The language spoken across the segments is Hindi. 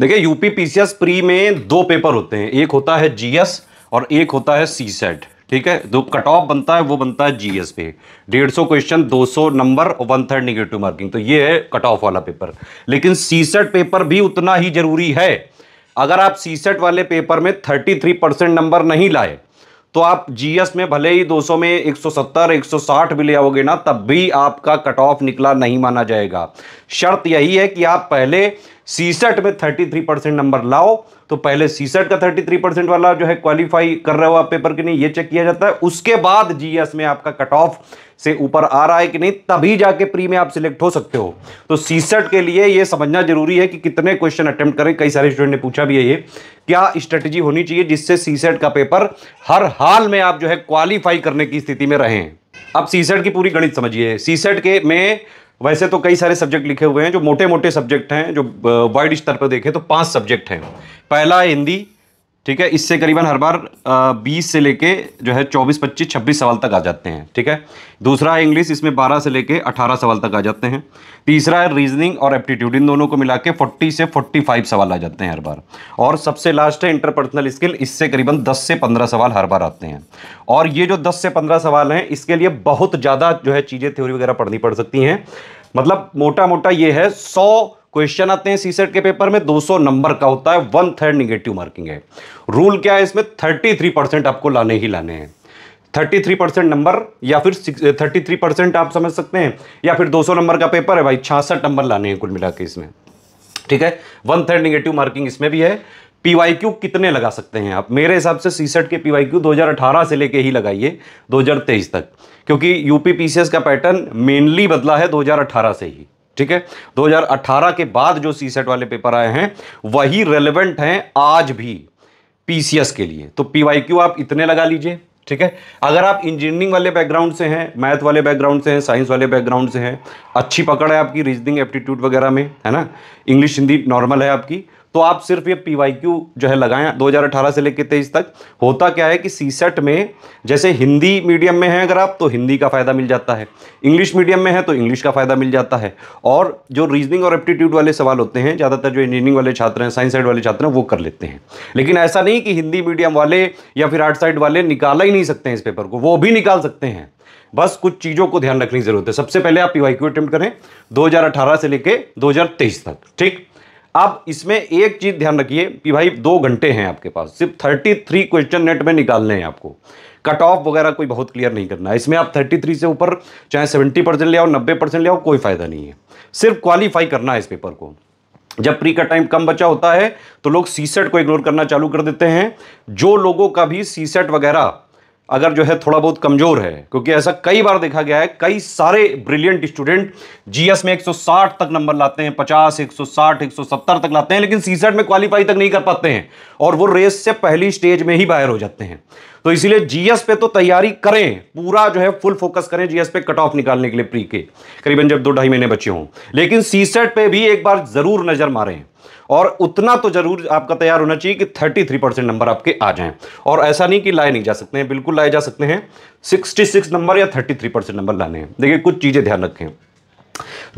देखिए यूपी पीसीएस प्री में दो पेपर होते हैं एक होता है जीएस और एक होता है सी सेट e ठीक है जो कट ऑफ बनता है वो बनता है जीएस पे डेढ़ सौ क्वेश्चन दो सौ नंबर और वन थर्ड निगेटिव मार्किंग तो ये है कट ऑफ वाला पेपर लेकिन सी सेट पेपर भी उतना ही जरूरी है अगर आप सी सेट e वाले पेपर में थर्टी थ्री परसेंट नंबर नहीं लाए तो आप जीएस में भले ही 200 में 170 160 भी ले आओगे ना तब भी आपका कट ऑफ निकला नहीं माना जाएगा शर्त यही है कि आप पहले सीसेट में 33 परसेंट नंबर लाओ तो पहले सीसेट का 33 परसेंट वाला जो है क्वालिफाई कर रहे हो आप पेपर के नहीं ये चेक किया जाता है उसके बाद जीएस में आपका कट ऑफ से ऊपर आ रहा है कि नहीं तभी जाके प्री में आप सिलेक्ट हो सकते हो तो सीसेट के लिए ये समझना जरूरी है कि कितने क्वेश्चन अटेम्प्ट करें कई सारे स्टूडेंट ने पूछा भी है ये क्या स्ट्रेटेजी होनी चाहिए जिससे सीसेट का पेपर हर हाल में आप जो है क्वालिफाई करने की स्थिति में रहें अब सीसेट की पूरी गणित समझिए सीसेट के में वैसे तो कई सारे सब्जेक्ट लिखे हुए हैं जो मोटे मोटे सब्जेक्ट हैं जो वाइड स्तर पर देखें तो पांच सब्जेक्ट हैं पहला हिंदी ठीक है इससे करीबन हर बार बीस से लेके जो है चौबीस पच्चीस छब्बीस सवाल तक आ जाते हैं ठीक है दूसरा है इंग्लिश इसमें बारह से लेके अठारह सवाल तक आ जाते हैं तीसरा है रीजनिंग और एप्टीट्यूड इन दोनों को मिला के फोर्टी से फोर्टी फाइव सवाल आ जाते हैं हर बार और सबसे लास्ट है इंटरपर्सनल स्किल इससे करीबन दस से पंद्रह सवाल हर बार आते हैं और ये जो दस से पंद्रह सवाल हैं इसके लिए बहुत ज़्यादा जो है चीज़ें थ्योरी वगैरह पढ़नी पड़ सकती हैं मतलब मोटा मोटा ये है सौ क्वेश्चन आते हैं सीसेट के पेपर में 200 नंबर का होता है वन थर्ड निगेटिव मार्किंग है रूल क्या है इसमें 33 परसेंट आपको लाने ही लाने हैं 33 परसेंट नंबर या फिर 33 परसेंट आप समझ सकते हैं या फिर 200 नंबर का पेपर है भाई छियासठ नंबर लाने हैं कुल मिला के इसमें ठीक है वन थर्ड निगेटिव मार्किंग इसमें भी है क्यू कितने लगा सकते हैं आप मेरे हिसाब से सीसेट के पीवाई क्यू से लेके ही लगाइए दो तक क्योंकि यूपी पीसीएस का पैटर्न मेनली बदला है 2018 से ही ठीक है 2018 के बाद जो सी सेट वाले पेपर आए हैं वही रेलिवेंट हैं आज भी पीसीएस के लिए तो पीवाईक्यू आप इतने लगा लीजिए ठीक है अगर आप इंजीनियरिंग वाले बैकग्राउंड से हैं मैथ वाले बैकग्राउंड से हैं साइंस वाले बैकग्राउंड से हैं अच्छी पकड़ है आपकी रीजनिंग एप्टीट्यूड वगैरह में है ना इंग्लिश हिंदी नॉर्मल है आपकी तो आप सिर्फ ये पी जो है लगाएं 2018 से लेकर तेईस तक होता क्या है कि सेट में जैसे हिंदी मीडियम में है अगर आप तो हिंदी का फ़ायदा मिल जाता है इंग्लिश मीडियम में है तो इंग्लिश का फ़ायदा मिल जाता है और जो रीजनिंग और एप्टीट्यूड वाले सवाल होते हैं ज़्यादातर जो इंजीनियरिंग वाले छात्र हैं साइंस साइड वाले छात्र हैं वो कर लेते हैं लेकिन ऐसा नहीं कि हिंदी मीडियम वाले या फिर आर्ट साइड वाले निकाला ही नहीं सकते हैं इस पेपर को वो भी निकाल सकते हैं बस कुछ चीज़ों को ध्यान रखने की जरूरत है सबसे पहले आप पी वाई अटेम्प्ट करें 2018 से लेके 2023 तक ठीक अब इसमें एक चीज़ ध्यान रखिए कि भाई दो घंटे हैं आपके पास सिर्फ थर्टी थ्री क्वेश्चन नेट में निकालने हैं आपको कट ऑफ वगैरह कोई बहुत क्लियर नहीं करना है इसमें आप थर्टी थ्री से ऊपर चाहे सेवेंटी परसेंट ले आओ नब्बे परसेंट ले आओ कोई फ़ायदा नहीं है सिर्फ क्वालिफाई करना है इस पेपर को जब प्री का टाइम कम बचा होता है तो लोग सीसेट को इग्नोर करना चालू कर देते हैं जो लोगों का भी सीसेट वगैरह अगर जो है थोड़ा बहुत कमज़ोर है क्योंकि ऐसा कई बार देखा गया है कई सारे ब्रिलियंट स्टूडेंट जीएस में 160 तक नंबर लाते हैं 50, 160, 170 तक लाते हैं लेकिन सीसेट में क्वालिफाई तक नहीं कर पाते हैं और वो रेस से पहली स्टेज में ही बाहर हो जाते हैं तो इसीलिए जीएस पे तो तैयारी करें पूरा जो है फुल फोकस करें जीएस पे कट ऑफ निकालने के लिए प्री के करीबन जब दो ढाई महीने बचे हों लेकिन सीसेट पर भी एक बार ज़रूर नज़र मारें और उतना तो जरूर आपका तैयार होना चाहिए कि 33 परसेंट नंबर आपके आ जाएं और ऐसा नहीं कि लाए नहीं जा सकते हैं बिल्कुल लाए जा सकते हैं 66 नंबर या 33 परसेंट नंबर लाने हैं देखिए कुछ चीज़ें ध्यान रखें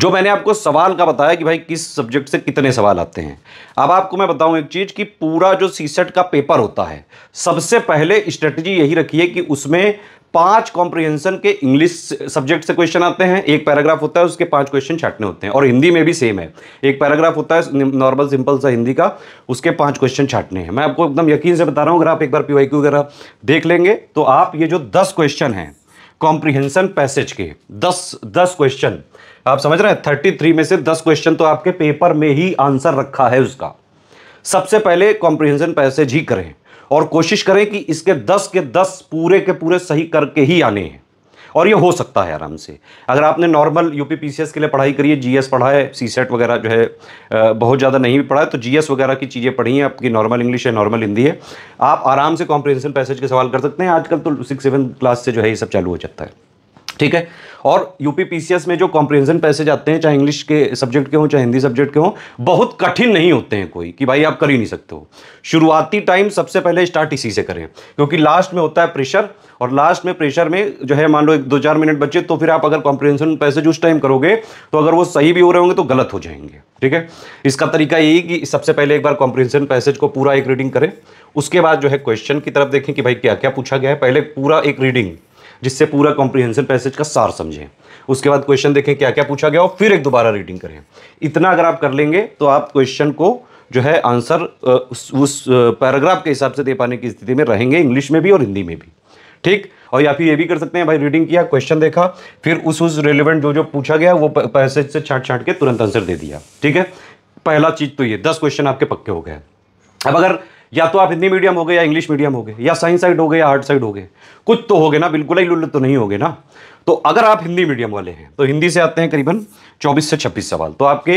जो मैंने आपको सवाल का बताया कि भाई किस सब्जेक्ट से कितने सवाल आते हैं अब आपको मैं बताऊं एक चीज़ कि पूरा जो सीसेट का पेपर होता है सबसे पहले स्ट्रेटजी यही रखी है कि उसमें पांच कॉम्प्रिहेंशन के इंग्लिश सब्जेक्ट से क्वेश्चन आते हैं एक पैराग्राफ होता है उसके पांच क्वेश्चन छाटने होते हैं और हिंदी में भी सेम है एक पैराग्राफ होता है नॉर्मल सिंपल सा हिंदी का उसके पांच क्वेश्चन छाटने हैं मैं आपको एकदम यकीन से बता रहा हूँ अगर आप एक बार पी वगैरह देख लेंगे तो आप ये जो दस क्वेश्चन हैं कॉम्प्रिहेंशन पैसेज के दस दस क्वेश्चन आप समझ रहे हैं थर्टी थ्री में से दस क्वेश्चन तो आपके पेपर में ही आंसर रखा है उसका सबसे पहले कॉम्प्रिहेंशन पैसेज ही करें और कोशिश करें कि इसके दस के दस पूरे के पूरे सही करके ही आने हैं और ये हो सकता है आराम से अगर आपने नॉर्मल यू पी के लिए पढ़ाई करी है जी पढ़ा है सी सेट वगैरह जो है बहुत ज़्यादा नहीं भी पढ़ा है तो जी वगैरह की चीज़ें पढ़ी हैं आपकी नॉर्मल इंग्लिश है नॉर्मल हिंदी है आप आराम से कॉम्प्रिहेंशन पैसेज के सवाल कर सकते हैं आजकल तो सिक्स सेवन क्लास से जो है ये सब चालू हो जाता है ठीक है और यूपीपीसीएस में जो कॉम्प्रिहेंशन पैसेज आते हैं चाहे इंग्लिश के सब्जेक्ट के हों चाहे हिंदी सब्जेक्ट के हों बहुत कठिन नहीं होते हैं कोई कि भाई आप कर ही नहीं सकते हो शुरुआती टाइम सबसे पहले स्टार्ट इसी से करें क्योंकि लास्ट में होता है प्रेशर और लास्ट में प्रेशर में जो है मान लो एक दो चार मिनट बचे तो फिर आप अगर कॉम्प्रिहेंशन पैसेज उस टाइम करोगे तो अगर वो सही भी हो रहे होंगे तो गलत हो जाएंगे ठीक है इसका तरीका यही कि सबसे पहले एक बार कॉम्प्रिहेंशन पैसेज को पूरा एक रीडिंग करें उसके बाद जो है क्वेश्चन की तरफ देखें कि भाई क्या क्या पूछा गया है पहले पूरा एक रीडिंग जिससे पूरा कॉम्प्रीहेंशन पैसेज का सार समझें उसके बाद क्वेश्चन देखें क्या क्या पूछा गया और फिर एक दोबारा रीडिंग करें इतना अगर आप कर लेंगे तो आप क्वेश्चन को जो है आंसर उस, पैराग्राफ के हिसाब से दे पाने की स्थिति में रहेंगे इंग्लिश में भी और हिंदी में भी ठीक और या फिर ये भी कर सकते हैं भाई रीडिंग किया क्वेश्चन देखा फिर उस उस रिलेवेंट जो जो पूछा गया वो पैसेज से छाट छाट के तुरंत आंसर दे दिया ठीक है पहला चीज़ तो ये दस क्वेश्चन आपके पक्के हो गए अब अगर या तो आप हिंदी मीडियम हो गए या इंग्लिश मीडियम हो गए या साइंस साइड हो गए या आर्ट साइड हो गए कुछ तो हो गए ना बिल्कुल ही लुल्लत तो नहीं हो गए ना तो अगर आप हिंदी मीडियम वाले हैं तो हिंदी से आते हैं करीबन 24 से 26 सवाल तो आपके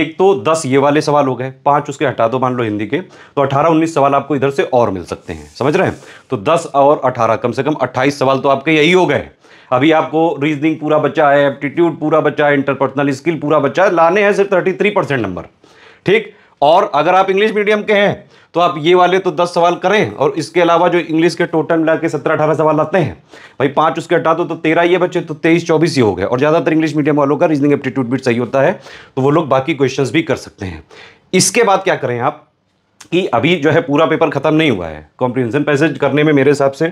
एक तो 10 ये वाले सवाल हो गए पांच उसके हटा दो मान लो हिंदी के तो 18-19 सवाल आपको इधर से और मिल सकते हैं समझ रहे हैं तो 10 और 18 कम से कम 28 सवाल तो आपके यही हो गए अभी आपको रीजनिंग पूरा बचा है एप्टीट्यूड पूरा बचा है इंटरपर्सनल स्किल पूरा बचा है लाने हैं सिर्फ थर्टी नंबर ठीक और अगर आप इंग्लिश मीडियम के हैं तो आप ये वाले तो दस सवाल करें और इसके अलावा जो इंग्लिश के टोटल मिला के सत्रह अठारह सवाल आते हैं भाई पाँच उसके हटा दो तो तेरह ये बच्चे तो तेईस चौबीस ही हो गए और ज़्यादातर इंग्लिश मीडियम वालों का रीजनिंग एप्टीट्यूड भी सही होता है तो वो लोग बाकी क्वेश्चन भी कर सकते हैं इसके बाद क्या करें आप कि अभी जो है पूरा पेपर ख़त्म नहीं हुआ है कॉम्प्रीहेंशन पैसेज करने में मेरे हिसाब से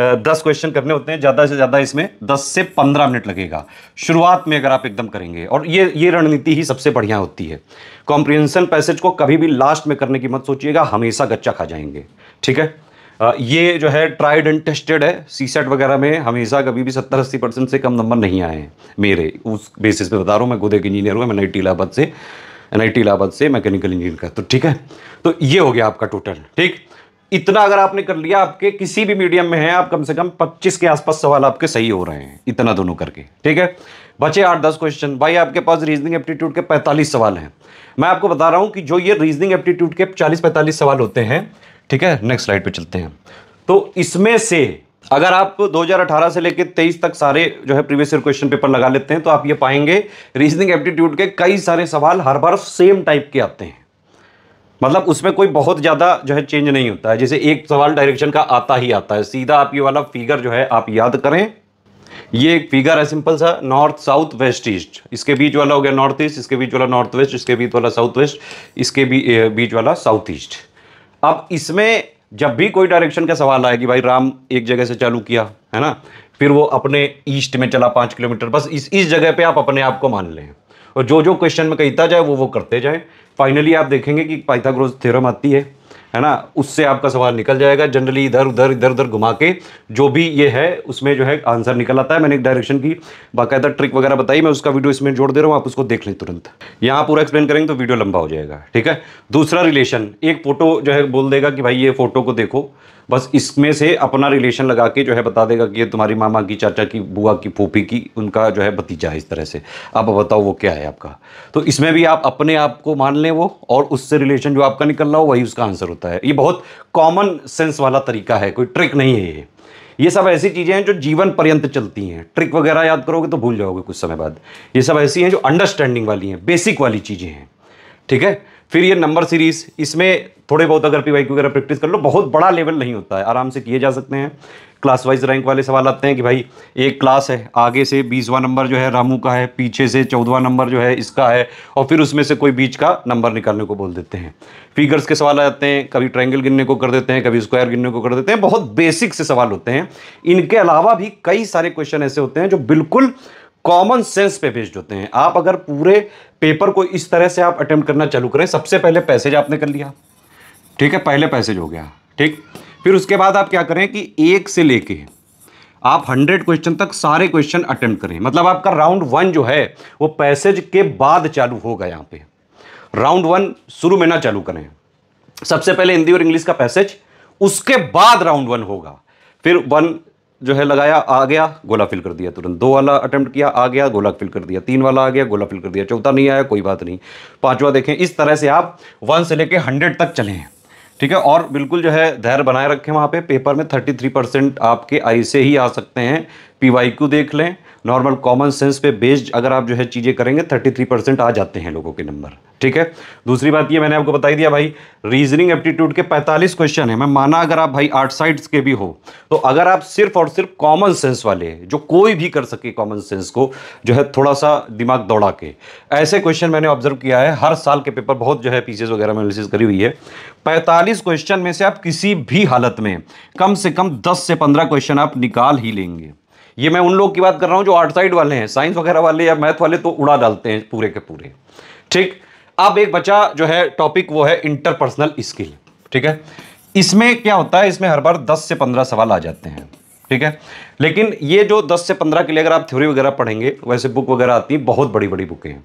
दस क्वेश्चन करने होते हैं ज़्यादा से ज़्यादा इसमें दस से पंद्रह मिनट लगेगा शुरुआत में अगर आप एकदम करेंगे और ये ये रणनीति ही सबसे बढ़िया होती है कॉम्प्रीहेंशन पैसेज को कभी भी लास्ट में करने की मत सोचिएगा हमेशा गच्चा खा जाएंगे ठीक है ये जो है ट्राइड एंड टेस्टेड है सी सेट वगैरह में हमेशा कभी भी सत्तर अस्सी परसेंट से कम नंबर नहीं आए हैं मेरे उस बेसिस पे बता रहा हूँ मैं खुद एक इंजीनियर हूँ मैं नई टीलाबाद से एन आई इलाहाबाद से मैकेनिकल इंजीनियर का तो ठीक है तो ये हो गया आपका टोटल ठीक इतना अगर आपने कर लिया आपके किसी भी मीडियम में है आप कम से कम 25 के आसपास सवाल आपके सही हो रहे हैं इतना दोनों करके ठीक है बचे आठ दस क्वेश्चन भाई आपके पास रीजनिंग एप्टीट्यूड के 45 सवाल हैं मैं आपको बता रहा हूं कि जो ये रीजनिंग एप्टीट्यूड के 40-45 सवाल होते हैं ठीक है नेक्स्ट स्लाइड पे चलते हैं तो इसमें से अगर आप 2018 से लेकर 23 तक सारे जो है प्रीवियस ईयर क्वेश्चन पेपर लगा लेते हैं तो आप ये पाएंगे रीजनिंग एप्टीट्यूड के कई सारे सवाल हर बार सेम टाइप के आते हैं मतलब उसमें कोई बहुत ज़्यादा जो है चेंज नहीं होता है जैसे एक सवाल डायरेक्शन का आता ही आता है सीधा आप ये वाला फिगर जो है आप याद करें ये एक फिगर है सिंपल सा नॉर्थ साउथ वेस्ट ईस्ट इसके बीच वाला हो गया नॉर्थ ईस्ट इसके बीच वाला नॉर्थ वेस्ट इसके बीच वाला साउथ वेस्ट इसके बीच वाला साउथ ईस्ट अब इसमें जब भी कोई डायरेक्शन का सवाल आए कि भाई राम एक जगह से चालू किया है ना फिर वो अपने ईस्ट में चला पाँच किलोमीटर बस इस इस जगह पे आप अपने आप को मान लें और जो जो क्वेश्चन में कहता जाए वो वो करते जाएं फाइनली आप देखेंगे कि पाइथागोरस थ्योरम आती है है ना उससे आपका सवाल निकल जाएगा जनरली इधर उधर इधर उधर घुमा के जो भी ये है उसमें जो है आंसर निकल आता है मैंने एक डायरेक्शन की बाकायदा ट्रिक वगैरह बताई मैं उसका वीडियो इसमें जोड़ दे रहा हूँ आप उसको देख लें तुरंत यहाँ पूरा एक्सप्लेन करेंगे तो वीडियो लंबा हो जाएगा ठीक है दूसरा रिलेशन एक फ़ोटो जो है बोल देगा कि भाई ये फ़ोटो को देखो बस इसमें से अपना रिलेशन लगा के जो है बता देगा कि ये तुम्हारी मामा की चाचा की बुआ की फूफी की उनका जो है भतीजा है इस तरह से आप बताओ वो क्या है आपका तो इसमें भी आप अपने आप को मान लें वो और उससे रिलेशन जो आपका निकल रहा हो वही उसका आंसर होता है ये बहुत कॉमन सेंस वाला तरीका है कोई ट्रिक नहीं है ये ये सब ऐसी चीज़ें हैं जो जीवन पर्यंत चलती हैं ट्रिक वगैरह याद करोगे तो भूल जाओगे कुछ समय बाद ये सब ऐसी हैं जो अंडरस्टैंडिंग वाली हैं बेसिक वाली चीज़ें हैं ठीक है फिर ये नंबर सीरीज इसमें थोड़े बहुत अगर पी वाई वगैरह प्रैक्टिस कर लो बहुत बड़ा लेवल नहीं होता है आराम से किए जा सकते हैं क्लास वाइज रैंक वाले सवाल आते हैं कि भाई एक क्लास है आगे से बीसवा नंबर जो है रामू का है पीछे से चौदवा नंबर जो है इसका है और फिर उसमें से कोई बीच का नंबर निकालने को बोल देते हैं फिगर्स के सवाल आ जाते हैं कभी ट्रायंगल गिनने को कर देते हैं कभी स्क्वायर गिनने को कर देते हैं बहुत बेसिक से सवाल होते हैं इनके अलावा भी कई सारे क्वेश्चन ऐसे होते हैं जो बिल्कुल कॉमन सेंस पे बेस्ड होते हैं आप अगर पूरे पेपर को इस तरह से आप अटेम्प्ट करना चालू करें सबसे पहले पैसेज आपने कर लिया ठीक है पहले पैसेज हो गया ठीक फिर उसके बाद आप क्या करें कि एक से लेके आप 100 क्वेश्चन तक सारे क्वेश्चन अटेम्प्ट करें मतलब आपका राउंड वन जो है वो पैसेज के बाद चालू होगा यहाँ पे राउंड वन शुरू में ना चालू करें सबसे पहले हिंदी और इंग्लिश का पैसेज उसके बाद राउंड वन होगा फिर वन जो है लगाया आ गया गोला फिल कर दिया तुरंत दो वाला अटैम्प्ट किया आ गया गोला फिल कर दिया तीन वाला आ गया गोला फिल कर दिया चौथा नहीं आया कोई बात नहीं पांचवा देखें इस तरह से आप वन से लेकर हंड्रेड तक हैं ठीक है और बिल्कुल जो है धैर्य बनाए रखें वहाँ पे पेपर में थर्टी थ्री परसेंट आपके आई से ही आ सकते हैं पी वाई क्यू देख लें नॉर्मल कॉमन सेंस पे बेस्ड अगर आप जो है चीज़ें करेंगे थर्टी थ्री परसेंट आ जाते हैं लोगों के नंबर ठीक है दूसरी बात ये मैंने आपको बताई दिया भाई रीजनिंग एप्टीट्यूड के 45 क्वेश्चन है मैं माना अगर आप भाई आर्ट साइड्स के भी हो तो अगर आप सिर्फ और सिर्फ कॉमन सेंस वाले जो कोई भी कर सके कॉमन सेंस को जो है थोड़ा सा दिमाग दौड़ा के ऐसे क्वेश्चन मैंने ऑब्जर्व किया है हर साल के पेपर बहुत जो है पीसीएस वगैरह में एनालिसिस करी हुई है पैंतालीस क्वेश्चन में से आप किसी भी हालत में कम से कम दस से पंद्रह क्वेश्चन आप निकाल ही लेंगे ये मैं उन लोग की बात कर रहा हूँ जो आर्ट साइड वाले हैं साइंस वगैरह वाले या मैथ वाले तो उड़ा डालते हैं पूरे के पूरे ठीक अब एक बचा जो है टॉपिक वो है इंटरपर्सनल स्किल ठीक है इसमें क्या होता है इसमें हर बार 10 से 15 सवाल आ जाते हैं ठीक है लेकिन ये जो 10 से 15 के लिए अगर आप थ्योरी वगैरह पढ़ेंगे वैसे बुक वगैरह आती है बहुत बड़ी बड़ी बुकें हैं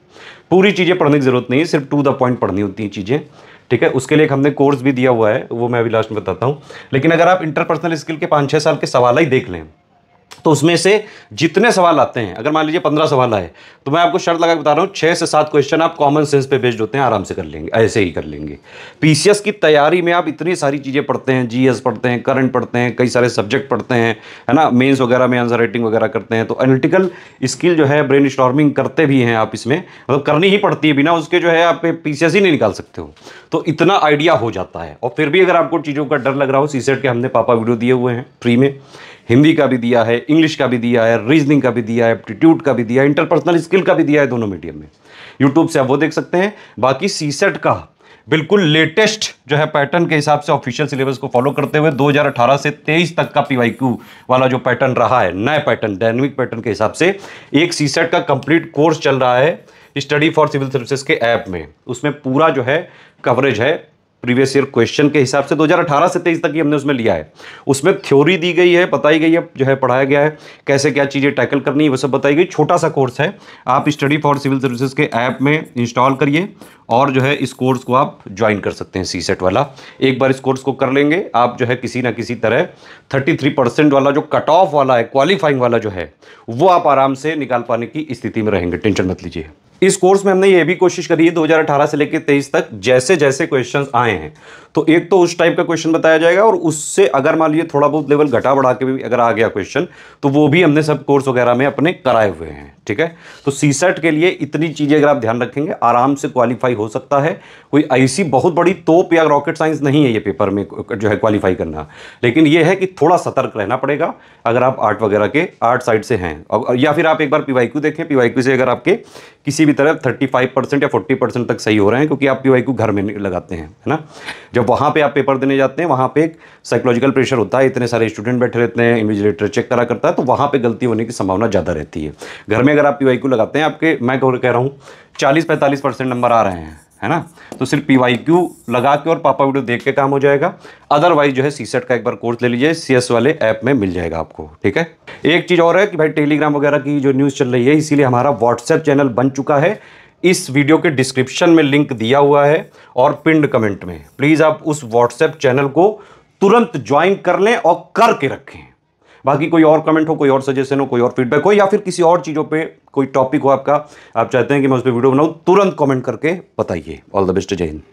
पूरी चीज़ें पढ़ने की ज़रूरत नहीं है सिर्फ टू द पॉइंट पढ़नी होती हैं चीज़ें ठीक है उसके लिए हमने कोर्स भी दिया हुआ है वो मैं अभी लास्ट में बताता हूँ लेकिन अगर आप इंटरपर्सनल स्किल के पाँच छः साल के सवाल ही देख लें तो उसमें से जितने सवाल आते हैं अगर मान लीजिए पंद्रह सवाल आए तो मैं आपको शर्त लगा के बता रहा हूँ छः से सात क्वेश्चन आप कॉमन सेंस पे बेस्ड होते हैं आराम से कर लेंगे ऐसे ही कर लेंगे पीसीएस की तैयारी में आप इतनी सारी चीज़ें पढ़ते हैं जीएस पढ़ते हैं करंट पढ़ते हैं कई सारे सब्जेक्ट पढ़ते हैं है ना मेन्स वगैरह में आंसर राइटिंग वगैरह करते हैं तो एनलिटिकल स्किल जो है ब्रेन स्टॉर्मिंग करते भी हैं आप इसमें मतलब करनी ही पड़ती है बिना उसके जो है आप पी ही नहीं निकाल सकते हो तो इतना आइडिया हो जाता है और फिर भी अगर आपको चीज़ों का डर लग रहा हो सी के हमने पापा वीडियो दिए हुए हैं फ्री में हिंदी का भी दिया है इंग्लिश का भी दिया है रीजनिंग का भी दिया है एप्टीट्यूड का भी दिया है इंटरपर्सनल स्किल का भी दिया है दोनों मीडियम में यूट्यूब से आप वो देख सकते हैं बाकी सी का बिल्कुल लेटेस्ट जो है पैटर्न के हिसाब से ऑफिशियल सिलेबस को फॉलो करते हुए 2018 से 23 तक का पी वाला जो पैटर्न रहा है नए पैटर्न डायनेमिक पैटर्न के हिसाब से एक सी का कंप्लीट कोर्स चल रहा है स्टडी फॉर सिविल सर्विसेज के ऐप में उसमें पूरा जो है कवरेज है प्रीवियस ईयर क्वेश्चन के हिसाब से 2018 से 23 तक ही हमने उसमें लिया है उसमें थ्योरी दी गई है बताई गई है जो है पढ़ाया गया है कैसे क्या चीज़ें टैकल करनी है वो सब बताई गई छोटा सा कोर्स है आप स्टडी फॉर सिविल सर्विसेज के ऐप में इंस्टॉल करिए और जो है इस कोर्स को आप ज्वाइन कर सकते हैं सी सेट वाला एक बार इस कोर्स को कर लेंगे आप जो है किसी ना किसी तरह थर्टी परसेंट वाला जो कट ऑफ वाला है क्वालिफाइंग वाला जो है वो आप आराम से निकाल पाने की स्थिति में रहेंगे टेंशन मत लीजिए इस कोर्स में हमने ये भी कोशिश करी है 2018 से लेकर 23 तक जैसे जैसे क्वेश्चंस आए हैं तो एक तो उस टाइप का क्वेश्चन बताया जाएगा और उससे अगर मान लीजिए थोड़ा बहुत लेवल घटा बढ़ा के भी अगर आ गया क्वेश्चन तो वो भी हमने सब कोर्स वगैरह में अपने कराए हुए हैं ठीक है तो सीसेट के लिए इतनी चीज़ें अगर आप ध्यान रखेंगे आराम से क्वालिफाई हो सकता है कोई ऐसी बहुत बड़ी तोप या रॉकेट साइंस नहीं है ये पेपर में जो है क्वालिफाई करना लेकिन ये है कि थोड़ा सतर्क रहना पड़ेगा अगर आप आर्ट वगैरह के आर्ट साइड से हैं या फिर आप एक बार पीवाई देखें पीवाई से अगर आपके किसी भी तरह थर्टी या फोर्टी तक सही हो रहे हैं क्योंकि आप पीवाई घर में लगाते हैं है ना जब जब वहाँ पे आप पेपर देने जाते हैं वहाँ पे एक साइकोलॉजिकल प्रेशर होता है इतने सारे स्टूडेंट बैठे रहते हैं इन्विजिलेटर चेक करा करता है तो वहाँ पे गलती होने की संभावना ज़्यादा रहती है घर में अगर आप पी लगाते हैं आपके मैं कह रहा हूँ चालीस पैंतालीस परसेंट नंबर आ रहे हैं है ना तो सिर्फ पी वाई क्यू लगा के और पापा वीडियो देख के काम हो जाएगा अदरवाइज जो है सी सेट का एक बार कोर्स ले लीजिए सी एस वाले ऐप में मिल जाएगा आपको ठीक है एक चीज़ और है कि भाई टेलीग्राम वगैरह की जो न्यूज़ चल रही है इसीलिए हमारा व्हाट्सएप चैनल बन चुका है इस वीडियो के डिस्क्रिप्शन में लिंक दिया हुआ है और पिंड कमेंट में प्लीज़ आप उस व्हाट्सएप चैनल को तुरंत ज्वाइन कर लें और करके रखें बाकी कोई और कमेंट हो कोई और सजेशन हो कोई और फीडबैक हो या फिर किसी और चीज़ों पे कोई टॉपिक हो आपका आप चाहते हैं कि मैं उस पर वीडियो बनाऊँ तुरंत कमेंट करके बताइए ऑल द बेस्ट जय हिंद